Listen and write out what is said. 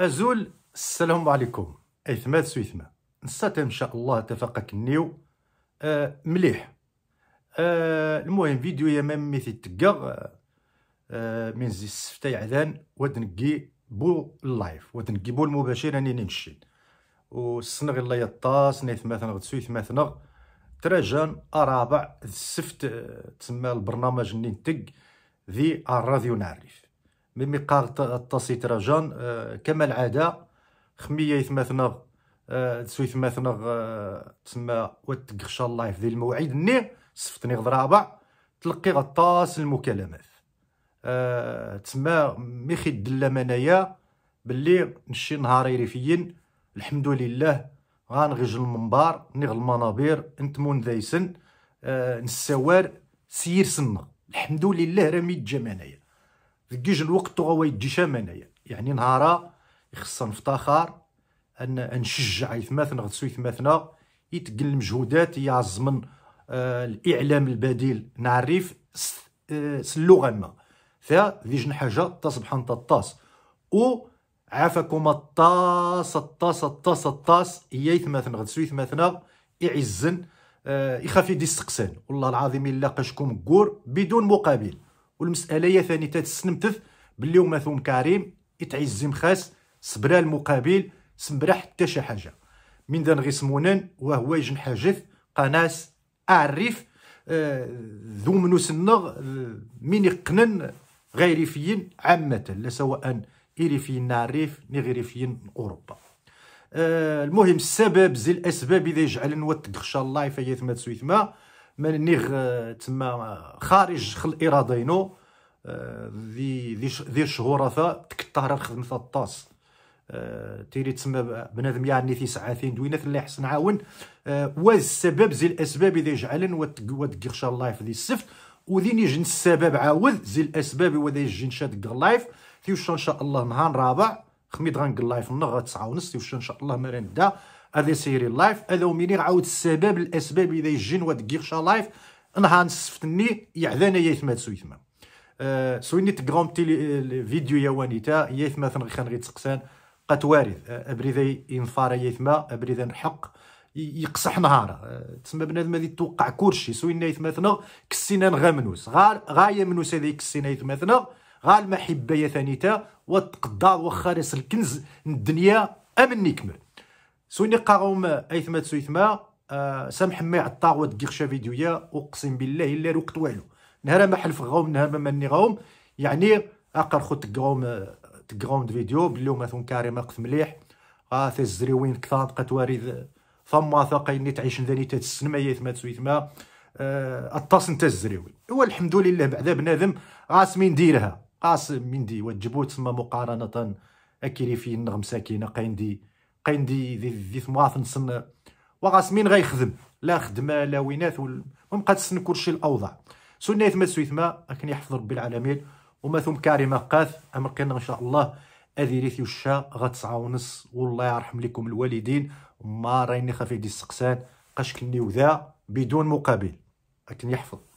أزول السلام عليكم أيثما سويثما نسات إن شاء الله تفقك النيو آه مليح آه المهم فيديو يا مام ميثي تقا آه من زي السفتاي عذان ودنقي بو اللايف ودنقي بو المباشر راني نمشي وصنغ الله يطاس نيثما ثنغ غدسوي ثنغ تراجان أرابع السفت آه، تسمى البرنامج اللي نتق ذي الراديو نعرف بمقار الطاسي تراجان آه، كما العاده خميه يثماثنا آه، تسوي ثماثنا آه، تسمى واتقشا اللايف ديال الموعد ني سفتني غد رابع تلقي غطاس المكالمات تسمى ميخي خي منايا انايا باللي نشي نهاري ريفيين الحمد لله غانغيج المنبار نغ المنابير نتمون دايسن نسوار سير سنه الحمد لله رميت ميتجام كيج الوقت غوا يتجشام انايا يعني نهارا خصنا نفتخر ان نشجع يثماثنا غدسو يثماثنا يتقل المجهودات يعز آه الاعلام البديل نعرف آه اللغه ما ثا ذي حاجه تصبح انت الطاس و عافاكم الطاس الطاس الطاس الطاس هي يثماثنا غدسو يثماثنا يعزن آه يخاف دي السقسان والله العظيم الا قاشكم كور بدون مقابل والمساله هي ثاني تتسنمتف باللي ثوم كريم يتعزم خاس صبرا المقابل سمبرا حتى شي حاجه من دان غيسمونن وهو يجن حاجث قناس اعرف آه ذو منو سنغ آه، من يقنن غيريفيين عامة لا سواء إيريفيين نعرف ني غيريفيين أوروبا آه المهم السبب زي الأسباب إذا يجعل نوتك إن شاء الله فيا ثما أه نيغ آه، تما آه، خارج خل ارادينو آه، ذي ذي ذي شهور تكتهر الخدمه الطاس تيري تسمى بنادم يعني في ساعتين دوينات اللي حسن عاون واز السبب زي الاسباب إذا جعلن الله في ذي السفت وذين يجن السبب عاود زي الاسباب وذا يجن شاد اللايف تيوشا ان شاء الله نهار رابع خميد غنق اللايف النغة تسعة ونص تيوشا ان شاء الله مرندا هذا سيري لايف هذا وميني عاود السبب الاسباب اذا يجين واد كيرشا لايف نهار نسفتني يعذانا يثما سويثما أه سويني تقرام تي الفيديو يا وانيتا يثما ثنغيخان غير تسقسان قات وارث انفار أه، يا يثما ابريذا نحق يقصح نهار أه، تسمى بنادم هذه توقع كلشي سوينا يثماثنا كسينا نغمنوس غار غاية منوس هذه كسينا يثماثنا غا المحبة يا ثانيتا وتقدار وخارس الكنز الدنيا امن يكمل سوني قاغوم ايثما تسويثما آه سامح ما يعطاغ وتقيخشا فيديويا اقسم بالله الا روقت والو نهار ما حلف غوم نهار ما ماني غوم يعني اقر خوت تقاوم آه، تقاوم فيديو بلي ثون كاري ما قت مليح اه الزريوين كثار تبقى فما ثما ثقيني تعيش ذاني تات السنما يا ثما تسويثما آه الطاس نتا الزريوي هو الحمد لله بعدا بنادم غاس ديرها نديرها غاس من ندي وتجبو تسمى مقارنه اكيري في النغم ساكينه قاين دي قاين دي دي, دي ثمواث نسن وغاس مين غيخدم لا خدمه لا وينات المهم قد تسن كلشي الاوضاع سنيت ما سويتما لكن يحفظ ربي العالمين وما ثم كارمه قاث امركنا ان شاء الله ريثي وشا غتسعة ونص والله يرحم لكم الوالدين ما راني خفيف دي السقسان قاش كني وذا بدون مقابل لكن يحفظ